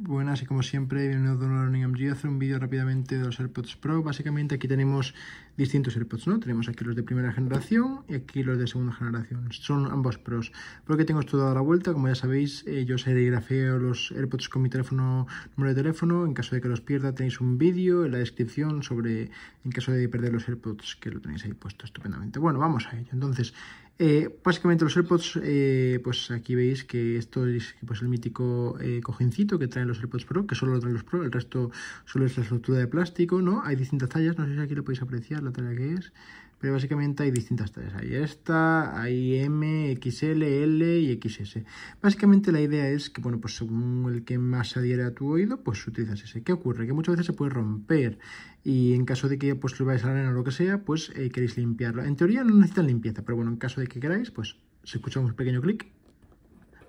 Buenas y como siempre, bienvenidos a Learning MG. Hacer un vídeo rápidamente de los AirPods Pro. Básicamente aquí tenemos distintos AirPods, ¿no? Tenemos aquí los de primera generación y aquí los de segunda generación. Son ambos pros. Porque que tengo esto dado a la vuelta, como ya sabéis, eh, yo serigrafeo los AirPods con mi teléfono, número de teléfono. En caso de que los pierda tenéis un vídeo en la descripción sobre en caso de perder los AirPods que lo tenéis ahí puesto estupendamente. Bueno, vamos a ello. Entonces, eh, básicamente los AirPods, eh, pues aquí veis que esto es pues, el mítico eh, cojincito que traen los AirPods Pro, que solo lo traen los Pro, el resto solo es la estructura de plástico, ¿no? Hay distintas tallas, no sé si aquí lo podéis apreciar, la talla que es, pero básicamente hay distintas tareas, Hay esta, hay M, XL, L y XS. Básicamente la idea es que, bueno, pues según el que más se adhiere a tu oído, pues utilizas ese. ¿Qué ocurre? Que muchas veces se puede romper y en caso de que pues lo vais a la arena o lo que sea, pues eh, queréis limpiarlo. En teoría no necesitan limpieza, pero bueno, en caso de que queráis, pues se escucha un pequeño clic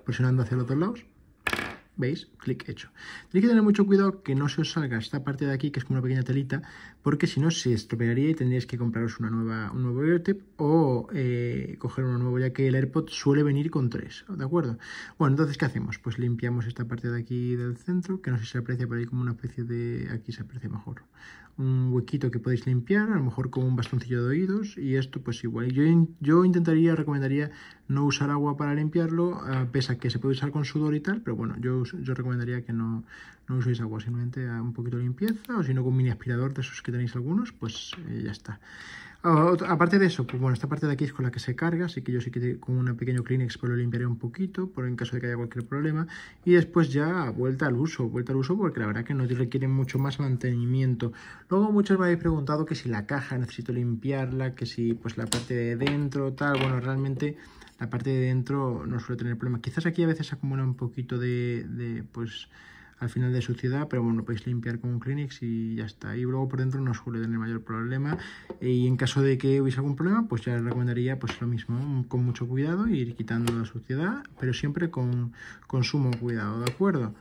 presionando hacia los dos lados ¿Veis? Clic hecho. Tenéis que tener mucho cuidado que no se os salga esta parte de aquí, que es como una pequeña telita, porque si no se estropearía y tendríais que compraros una nueva, un nuevo AirTip o eh, coger uno nuevo, ya que el AirPod suele venir con tres, ¿de acuerdo? Bueno, entonces, ¿qué hacemos? Pues limpiamos esta parte de aquí del centro, que no sé si se aprecia, por ahí como una especie de... aquí se aprecia mejor. Un huequito que podéis limpiar, a lo mejor con un bastoncillo de oídos, y esto pues igual. Yo, yo intentaría, recomendaría no usar agua para limpiarlo, eh, pese a que se puede usar con sudor y tal, pero bueno, yo yo recomendaría que no, no uséis agua, simplemente un poquito de limpieza o si no con mini aspirador de esos que tenéis algunos, pues eh, ya está. Ah, aparte de eso, pues bueno, esta parte de aquí es con la que se carga, así que yo sí que con un pequeño Kleenex pues lo limpiaré un poquito, por en caso de que haya cualquier problema, y después ya vuelta al uso, vuelta al uso porque la verdad que no requiere mucho más mantenimiento. Luego muchos me habéis preguntado que si la caja necesito limpiarla, que si pues la parte de dentro, tal, bueno, realmente la parte de dentro no suele tener problema. Quizás aquí a veces acumula un poquito de, pues al final de suciedad, pero bueno, podéis limpiar con un Kleenex y ya está. Y luego por dentro no suele tener mayor problema. Y en caso de que hubiese algún problema, pues ya recomendaría pues lo mismo, con mucho cuidado, ir quitando la suciedad, pero siempre con, con sumo cuidado, ¿de acuerdo?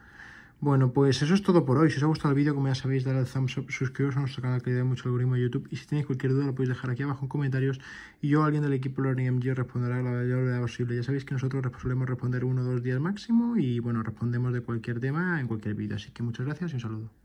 Bueno, pues eso es todo por hoy. Si os ha gustado el vídeo, como ya sabéis, darle al thumbs up, suscribiros a nuestro canal que le da mucho algoritmo de YouTube. Y si tenéis cualquier duda, lo podéis dejar aquí abajo en comentarios. Y yo, alguien del equipo Learning MG, responderá a la mayor posible. Ya sabéis que nosotros solemos responder uno o dos días máximo. Y bueno, respondemos de cualquier tema en cualquier vídeo. Así que muchas gracias y un saludo.